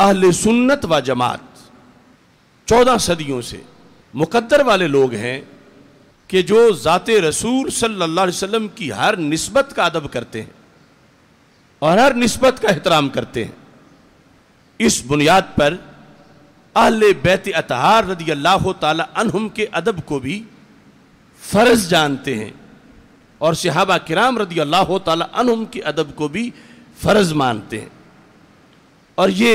अहल सुन्नत व जमात चौदह सदियों से मुकद्दर वाले लोग हैं कि जो ज़ात रसूल सल्लल्लाहु अलैहि वसल्लम की हर नस्बत का अदब करते हैं और हर नस्बत का एहतराम करते हैं इस बुनियाद पर अहल बैत अतहार रदी अल्लाह तहम के अदब को भी फ़र्ज जानते हैं और सहाबा किराम रदी अल्लाह तहम के अदब को भी फ़र्ज मानते हैं और ये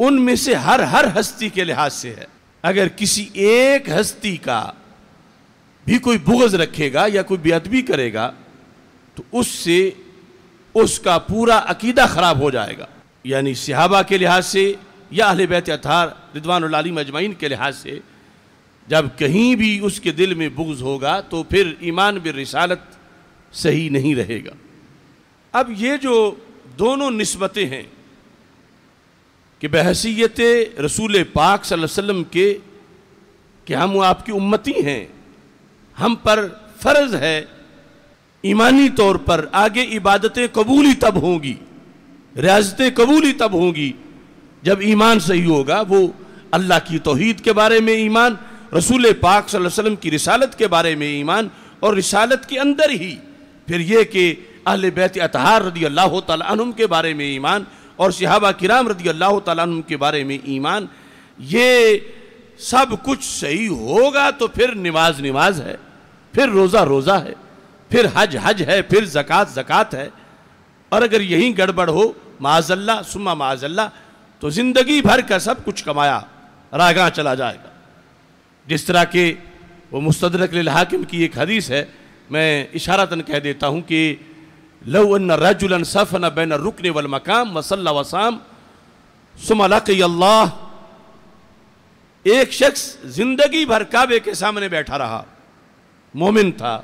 उनमें से हर हर हस्ती के लिहाज से है अगर किसी एक हस्ती का भी कोई बुगज रखेगा या कोई बेअदबी करेगा तो उससे उसका पूरा अकीदा ख़राब हो जाएगा यानी सिहाबा के लिहाज से या अहल बैत अथार रिदवान अजमाइन के लिहाज से जब कहीं भी उसके दिल में बुग्ज होगा तो फिर ईमान बिर रिसालत सही नहीं रहेगा अब ये जो दोनों नस्बतें हैं कि बहसीत रसूल पाक सल्लम के कि हम आपकी उम्मती हैं हम पर फ़र्ज़ है ईमानी तौर पर आगे इबादतें कबूली तब होंगी रियाजतें कबूली तब होंगी जब ईमान सही होगा वो अल्लाह की तोहद के बारे में ईमान रसूल पाक सल्लम की रिसालत के बारे में ईमान और रिसालत के अंदर ही फिर यह कि अहल बैत अतहार रदी अल्लाह तुम के बारे में ईमान और सिहाबा किराम रदी अल्लाह तुम के बारे में ईमान ये सब कुछ सही होगा तो फिर नमाज नमाज है फिर रोज़ा रोज़ा है फिर हज हज है फिर जक़ात ज़क़़त है और अगर यही गड़बड़ हो माजल्ला सुमा माजल्ला तो ज़िंदगी भर का सब कुछ कमाया रागा चला जाएगा जिस तरह के वो मुस्तरक हाकिम की एक हदीस है मैं इशारा तन कह देता हूँ कि رجلا रजुलन بين الركن والمقام وصلى وصام ثم वसाम الله एक शख्स जिंदगी भर काबे के सामने बैठा रहा मोमिन था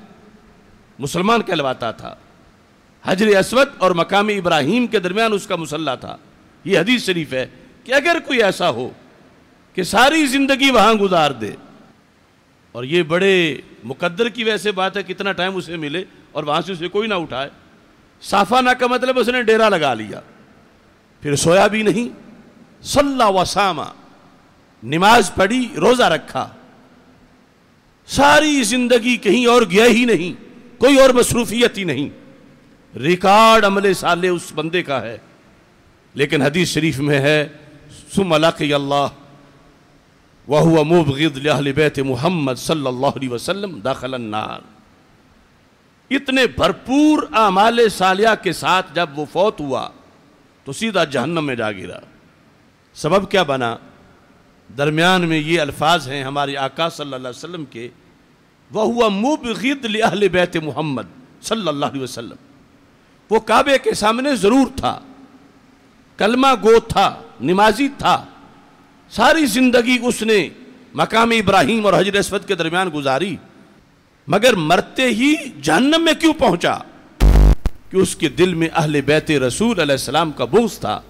मुसलमान कहलवाता था हजर असवद और मकामी इब्राहिम के दरमियान उसका मुसल्ला था ये हदीस शरीफ है कि अगर कोई ऐसा हो कि सारी ज़िंदगी वहाँ गुजार दे और ये बड़े मुकद्दर की वैसे बात है कितना टाइम उसे मिले और वहाँ से उसे कोई ना उठाए साफाना का मतलब उसने डेरा लगा लिया फिर सोया भी नहीं सल्ला सामा नमाज पढ़ी रोज़ा रखा सारी ज़िंदगी कहीं और गया ही नहीं कोई और मसरूफियत ही नहीं रिकॉर्ड अमले साले उस बंदे का है लेकिन हदीस शरीफ में है सुमलाकल्ला वह मुबगिद बैत मोहम्मद सल्ला वसलम दाखलन्नार इतने भरपूर आमाल सालिया के साथ जब वो फौत हुआ तो सीधा जहन्नम में जा गिरा सबब क्या बना दरमियान में ये अल्फाज हैं हमारे आका सल्ला वसम के वह हुआ मुबगिद अहल बैत मोहम्मद सल्ला वसलम वो काबे के सामने ज़रूर था कलमा गो था नमाजी था सारी ज़िंदगी उसने मकाम इब्राहिम और हजर असवद के दरमियान गुजारी मगर मरते ही जहन्नम में क्यों पहुंचा कि उसके दिल में अहल बैत रसूल सलाम का बोझ था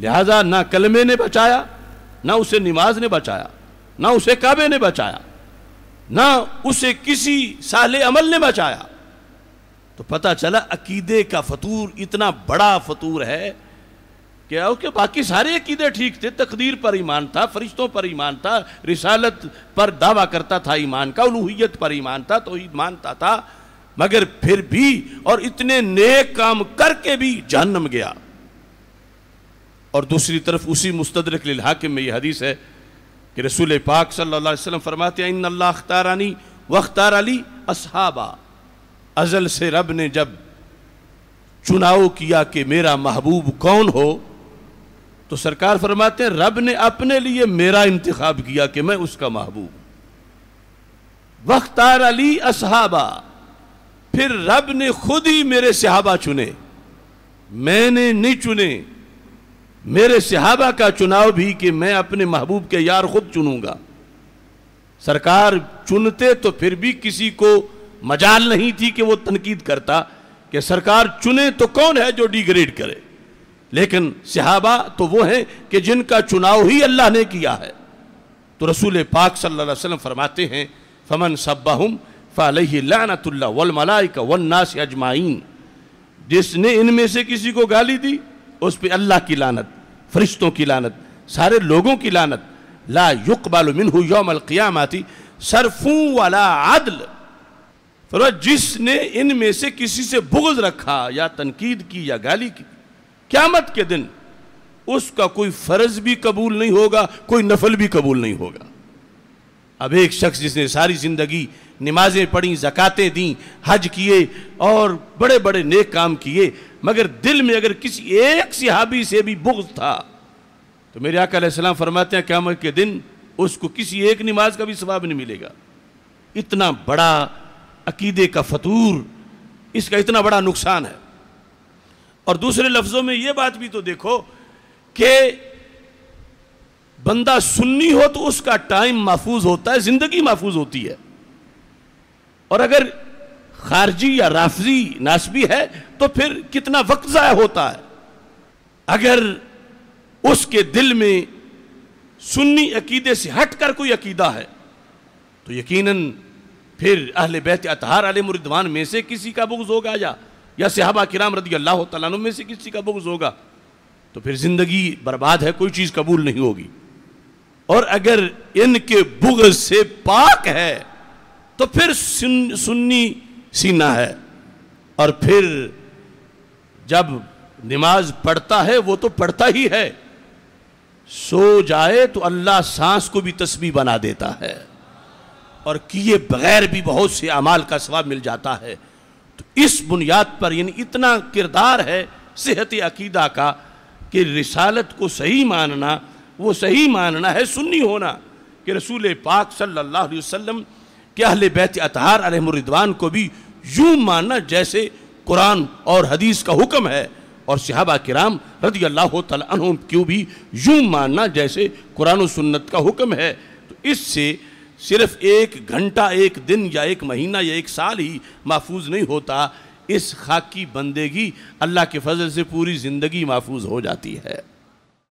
लिहाजा ना कलमे ने बचाया ना उसे नमाज ने बचाया ना उसे काबे ने बचाया ना उसे किसी साल अमल ने बचाया तो पता चला अकीदे का फतूर इतना बड़ा फतूर है क्या ओके बाकी सारे अकीदे ठीक थे तकदीर पर ईमान था फरिश्तों पर ईमान था रिसालत पर दावा करता था ईमान का उलूहियत पर ईमान था तो मानता था मगर फिर भी और इतने नेक काम करके भी जहन्नम गया और दूसरी तरफ उसी मुस्तरक हाकिम में यह हदीस है कि रसूल पाक सल्लल्लाहु अलैहि वसल्लम फरमाते हैं इन अल्लाह अख्तारानी वख्तार अली असहाबा अज़ल से रब ने जब चुनाव किया कि मेरा महबूब कौन हो तो सरकार फरमाते हैं रब ने अपने लिए मेरा इंतखब किया कि मैं उसका महबूब वख्तार अली असहाबा फिर रब ने खुद ही मेरे सहाबा चुने मैंने नहीं चुने मेरे सहाबा का चुनाव भी कि मैं अपने महबूब के यार खुद चुनूंगा सरकार चुनते तो फिर भी किसी को मजाल नहीं थी कि वो तनकीद करता कि सरकार चुने तो कौन है जो डिग्रेड करे लेकिन सिहाबा तो वो हैं कि जिनका चुनाव ही अल्लाह ने किया है तो रसूल पाक सल्लल्लाहु अलैहि वसल्लम फरमाते हैं फमन सब्बाहम फ़ालही लानतुल्ला वलमलाइका वन्नास अजमाइन जिसने इनमें से किसी को गाली दी उस पर अल्लाह की लानत फरिश्तों की लानत सारे लोगों की लानत ला युकबाल मिनहु यौमल क़ियामती सरफू वाला आदल फरमा जिसने इनमें से किसी से बुगज रखा या तनकीद की या गाली की क्यामत के दिन उसका कोई फर्ज भी कबूल नहीं होगा कोई नफल भी कबूल नहीं होगा अब एक शख्स जिसने सारी ज़िंदगी नमाजें पढ़ी ज़क़ातें दी हज किए और बड़े बड़े नेक काम किए मगर दिल में अगर किसी एक सिहाबी से भी बुग्ज था तो मेरे आकाम फरमाते हैं क्यामत के दिन उसको किसी एक नमाज का भी स्वाब नहीं मिलेगा इतना बड़ा अकीदे का फतूर इसका इतना बड़ा नुकसान है और दूसरे लफ्ज़ों में यह बात भी तो देखो कि बंदा सुन्नी हो तो उसका टाइम महफूज होता है ज़िंदगी महफूज होती है और अगर खारजी या राफजी नासबी है तो फिर कितना वक्त जाया होता है अगर उसके दिल में सुन्नी अकीदे से हट कर कोई अकीदा है तो यकीनन फिर अहले बैत अतहार अले मुरिदवान में से किसी का बुग्ज़ होगा या या सहाबा किराम रदी अल्लाह तु में से किसी का बुग्ज़ होगा तो फिर ज़िंदगी बर्बाद है कोई चीज़ कबूल नहीं होगी और अगर इनके बुग से पाक है तो फिर सुन, सुन्नी सीना है और फिर जब नमाज पढ़ता है वो तो पढ़ता ही है सो जाए तो अल्लाह सांस को भी तस्वीर बना देता है और किए बगैर भी बहुत से अमाल का स्वाब मिल जाता है तो इस बुनियाद पर यानी इतना किरदार है सेहत अकीदा का कि रिसालत को सही मानना वो सही मानना है सुन्नी होना कि रसूल पाक सल्लल्लाहु अलैहि वसल्लम के अहल बैत अतहार अलहमरिदवान को भी यूँ मानना जैसे कुरान और हदीस का हुक्म है और सहाबा किराम रदी अल्लाह तुम क्यों भी यूँ मानना जैसे कुरान सुन्नत का हुक्म है तो इससे सिर्फ एक घंटा एक दिन या एक महीना या एक साल ही महफूज नहीं होता इस खाकी बंदेगी अल्लाह के फजल से पूरी ज़िंदगी महफूज हो जाती है